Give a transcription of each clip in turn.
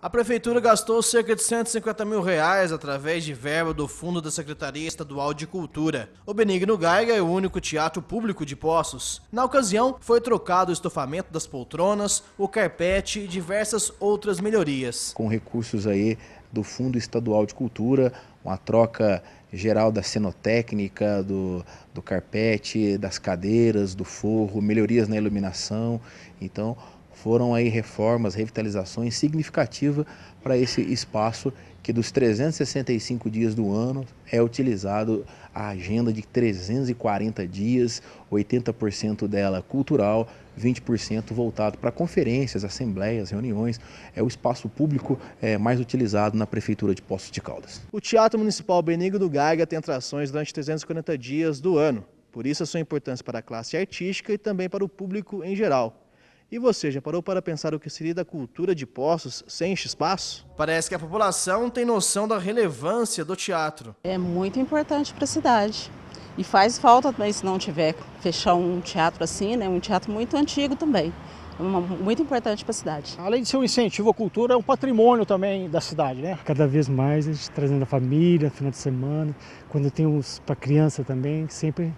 A prefeitura gastou cerca de 150 mil reais através de verba do fundo da Secretaria Estadual de Cultura. O Benigno Gaiga é o único teatro público de Poços. Na ocasião, foi trocado o estofamento das poltronas, o carpete e diversas outras melhorias. Com recursos aí do Fundo Estadual de Cultura, uma troca geral da cenotécnica, do, do carpete, das cadeiras, do forro, melhorias na iluminação. Então, foram aí reformas, revitalizações significativas para esse espaço que dos 365 dias do ano é utilizado a agenda de 340 dias, 80% dela cultural, 20% voltado para conferências, assembleias, reuniões. É o espaço público é, mais utilizado na Prefeitura de Poços de Caldas. O Teatro Municipal Benigno do Gaiga tem atrações durante 340 dias do ano. Por isso a sua importância para a classe artística e também para o público em geral. E você já parou para pensar o que seria da cultura de poços sem este espaço? Parece que a população tem noção da relevância do teatro. É muito importante para a cidade. E faz falta também se não tiver fechar um teatro assim, né? Um teatro muito antigo também. É uma, muito importante para a cidade. Além de ser um incentivo à cultura, é um patrimônio também da cidade, né? Cada vez mais a gente trazendo a família, final de semana, quando tem para criança também, sempre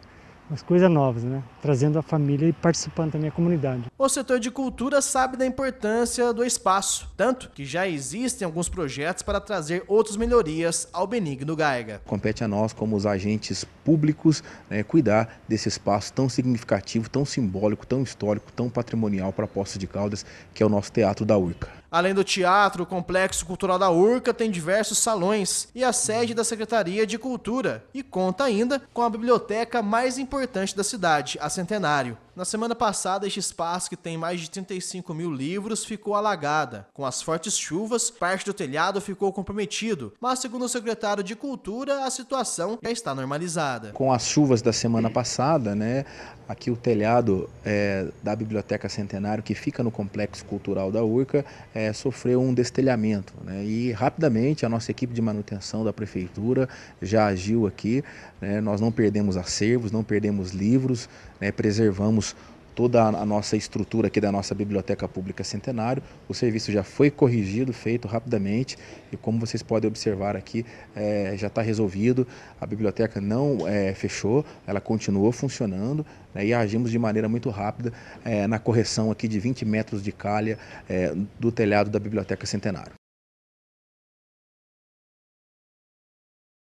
umas coisas novas, né? Trazendo a família e participando da minha comunidade. O setor de cultura sabe da importância do espaço, tanto que já existem alguns projetos para trazer outras melhorias ao Benigno Gaiga. Compete a nós, como os agentes públicos, né, cuidar desse espaço tão significativo, tão simbólico, tão histórico, tão patrimonial para a poça de Caldas, que é o nosso Teatro da Urca. Além do teatro, o Complexo Cultural da Urca tem diversos salões e a sede da Secretaria de Cultura, e conta ainda com a biblioteca mais importante da cidade, a Centenário. Na semana passada, este espaço, que tem mais de 35 mil livros, ficou alagada. Com as fortes chuvas, parte do telhado ficou comprometido, mas, segundo o secretário de Cultura, a situação já está normalizada. Com as chuvas da semana passada, né, aqui o telhado é, da Biblioteca Centenário, que fica no Complexo Cultural da URCA, é, sofreu um destelhamento. Né, e, rapidamente, a nossa equipe de manutenção da Prefeitura já agiu aqui. Né, nós não perdemos acervos, não perdemos livros, né, preservamos toda a nossa estrutura aqui da nossa Biblioteca Pública Centenário. O serviço já foi corrigido, feito rapidamente e como vocês podem observar aqui, é, já está resolvido. A biblioteca não é, fechou, ela continuou funcionando né, e agimos de maneira muito rápida é, na correção aqui de 20 metros de calha é, do telhado da Biblioteca Centenário.